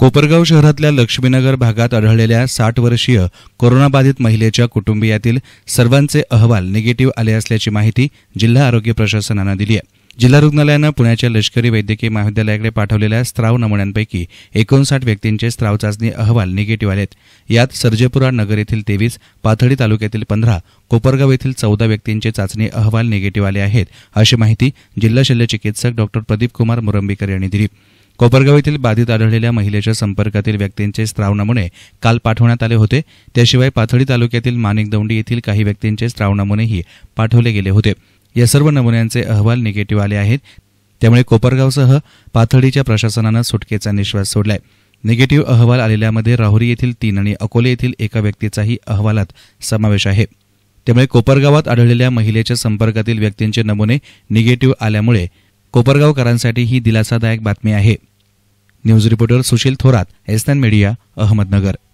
कोपरगाव शहरातल्या लक्ष्मीनगर भागात आढळलेल्या साठ वर्षीय कोरोनाबाधित महिलेच्या कुटुंबियातील सर्वांचे अहवाल निगेटिव्ह आले असल्याची माहिती जिल्हा आरोग्य प्रशासनानं दिली आहे जिल्हा रुग्णालयानं पुण्याच्या लष्करी वैद्यकीय महाविद्यालयाकडे पाठवलेल्या स्त्राव नमुन्यांपैकी एकोणसाठ व्यक्तींचे स्त्राव चाचणी अहवाल निगेटिव्ह आलेत यात सर्जेपुरा नगर येथील तेवीस पाथडी तालुक्यातील पंधरा कोपरगाव येथील चौदा व्यक्तींचे चाचणी अहवाल निगेटिव्ह आले आहेत अशी माहिती जिल्हा शल्यचिकित्सक डॉक्टर प्रदीप कुमार मुरंबीकर यांनी दिली कोपरगाव येथील बाधित आढळलेल्या महिलेच्या संपर्कातील व्यक्तींचे स्त्राव नमुने काल पाठवण्यात आले होते त्याशिवाय पाथडी तालुक्यातील माणिकदौंडी येथील काही व्यक्तींचे स्त्राव नमुनेही पाठवले गेले होते या सर्व नमुन्यांचे अहवाल निगेटिव्ह आले आहेत त्यामुळे कोपरगावसह पाथडीच्या प्रशासनानं सुटकेचा निश्वास सोडलाय निगेटिव्ह अहवाल आलेल्यामध्ये राहुरी येथील तीन आणि अकोले येथील एका व्यक्तीचाही अहवालात समावेश आहे त्यामुळे कोपरगावात आढळलेल्या महिलेच्या संपर्कातील व्यक्तींचे नमुने निगेटिव्ह आल्यामुळे कोपरगावकरांसाठी ही दिलासादायक बातमी आहे news reporter Sushil Thorat SN media Ahmednagar